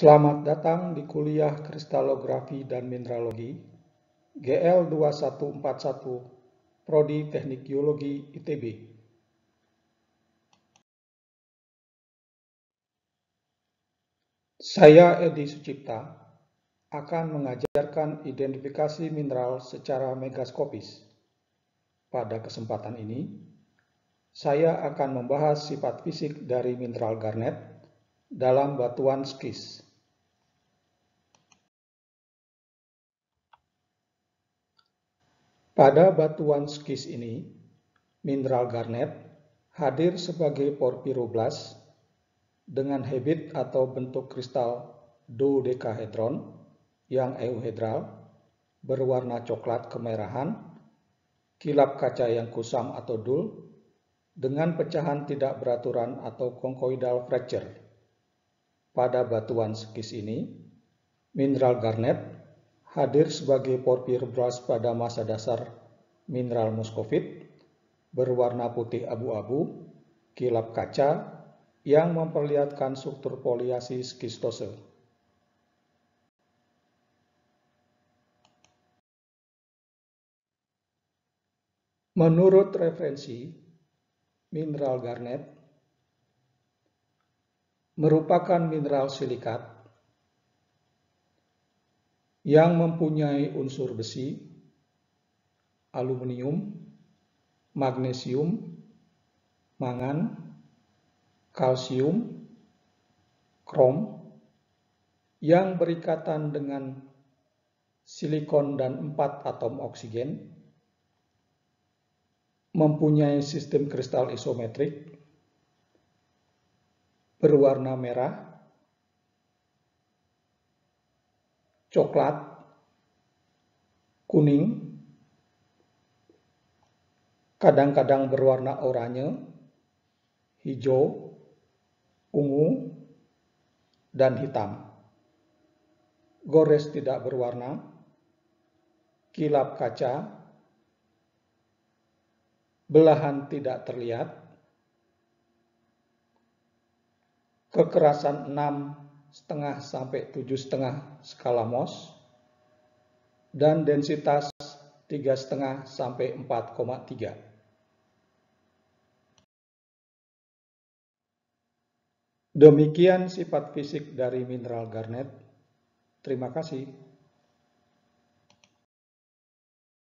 Selamat datang di kuliah Kristalografi dan Mineralogi GL 2141 Prodi Teknik Geologi ITB. Saya Edi Sucipta akan mengajarkan identifikasi mineral secara megaskopis. Pada kesempatan ini, saya akan membahas sifat fisik dari mineral garnet dalam batuan skis. Pada batuan skis ini, mineral garnet hadir sebagai porpiroblas dengan habit atau bentuk kristal dodekahedron yang euhedral berwarna coklat kemerahan, kilap kaca yang kusam atau dul, dengan pecahan tidak beraturan atau konkoidal fracture. Pada batuan skis ini, mineral garnet hadir sebagai porfir brass pada masa dasar mineral muscovit berwarna putih abu-abu, kilap kaca, yang memperlihatkan struktur poliasi skistose. Menurut referensi, mineral garnet merupakan mineral silikat yang mempunyai unsur besi, aluminium, magnesium, mangan, kalsium, krom, yang berikatan dengan silikon dan empat atom oksigen, mempunyai sistem kristal isometrik, berwarna merah, coklat, kuning, kadang-kadang berwarna oranye, hijau, ungu, dan hitam. Gores tidak berwarna, kilap kaca, belahan tidak terlihat, kekerasan 6 setengah sampai tujuh setengah skala MOS dan densitas tiga setengah sampai empat koma tiga. Demikian sifat fisik dari mineral garnet. Terima kasih.